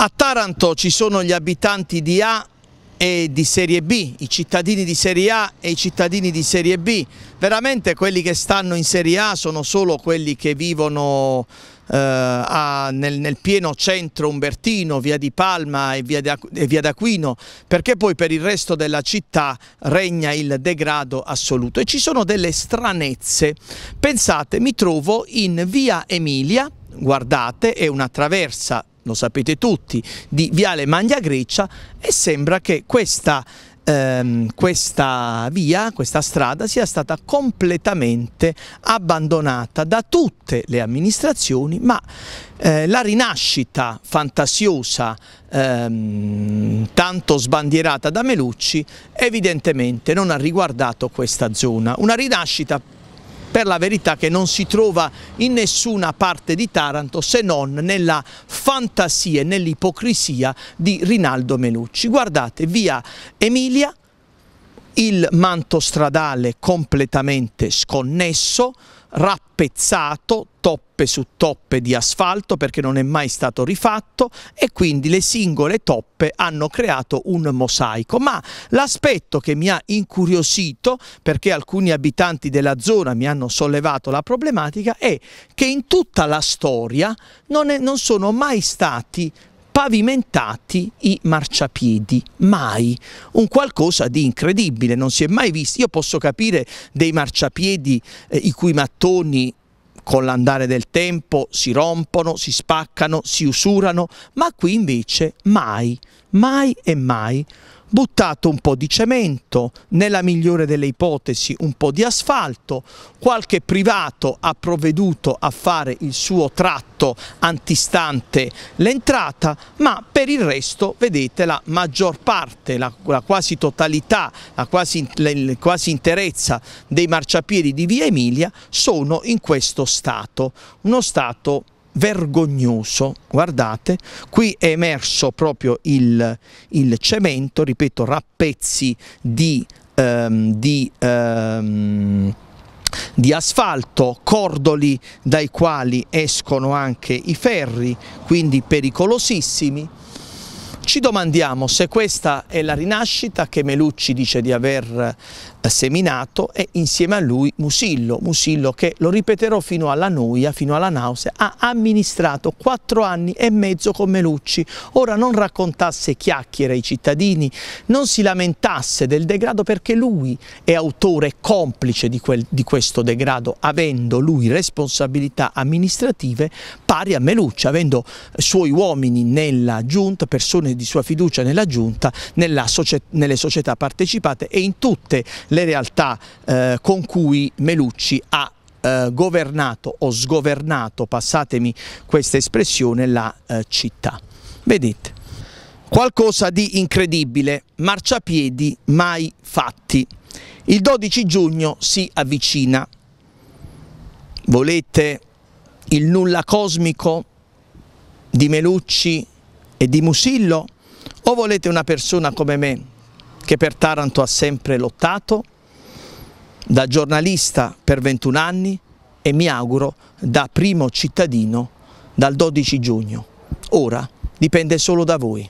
A Taranto ci sono gli abitanti di A e di Serie B, i cittadini di Serie A e i cittadini di Serie B. Veramente quelli che stanno in Serie A sono solo quelli che vivono eh, a, nel, nel, pieno centro Umbertino, via di Palma e via d'Aquino, perché poi per il resto della città regna il degrado assoluto. E ci sono delle stranezze. Pensate, mi trovo in via Emilia, guardate, è una traversa lo sapete tutti, di Viale Magna Grecia e sembra che questa, ehm, questa via, questa strada sia stata completamente abbandonata da tutte le amministrazioni, ma eh, la rinascita fantasiosa ehm, tanto sbandierata da Melucci evidentemente non ha riguardato questa zona, una rinascita per la verità che non si trova in nessuna parte di Taranto se non nella fantasia e nell'ipocrisia di Rinaldo Melucci. Guardate, via Emilia il manto stradale completamente sconnesso, rappezzato, toppe su toppe di asfalto perché non è mai stato rifatto e quindi le singole toppe hanno creato un mosaico. Ma l'aspetto che mi ha incuriosito, perché alcuni abitanti della zona mi hanno sollevato la problematica, è che in tutta la storia non, è, non sono mai stati pavimentati i marciapiedi, mai. Un qualcosa di incredibile, non si è mai visto. Io posso capire dei marciapiedi eh, i cui mattoni con l'andare del tempo si rompono, si spaccano, si usurano, ma qui invece mai, mai e mai buttato un po' di cemento, nella migliore delle ipotesi un po' di asfalto, qualche privato ha provveduto a fare il suo tratto antistante l'entrata, ma per il resto vedete la maggior parte, la, la quasi totalità, la quasi, la quasi interezza dei marciapiedi di Via Emilia sono in questo stato, uno stato vergognoso. Guardate, qui è emerso proprio il, il cemento, ripeto, rappezzi di, um, di, um, di, asfalto, cordoli dai quali escono anche i ferri, quindi pericolosissimi. Ci domandiamo se questa è la rinascita che Melucci dice di aver eh, seminato e insieme a lui Musillo, Musillo che, lo ripeterò fino alla noia, fino alla nausea, ha amministrato quattro anni e mezzo con Melucci. Ora non raccontasse chiacchiere ai cittadini, non si lamentasse del degrado perché lui è autore e complice di, quel, di questo degrado, avendo lui responsabilità amministrative pari a Melucci, avendo eh, suoi uomini nella giunta persone di sua fiducia nella giunta, socie nelle società partecipate e in tutte le realtà eh, con cui Melucci ha eh, governato o sgovernato, passatemi questa espressione, la eh, città. Vedete, qualcosa di incredibile, marciapiedi mai fatti. Il 12 giugno si avvicina. Volete il nulla cosmico di Melucci e di Musillo o volete una persona come me che per Taranto ha sempre lottato, da giornalista per 21 anni e mi auguro da primo cittadino dal 12 giugno. Ora dipende solo da voi.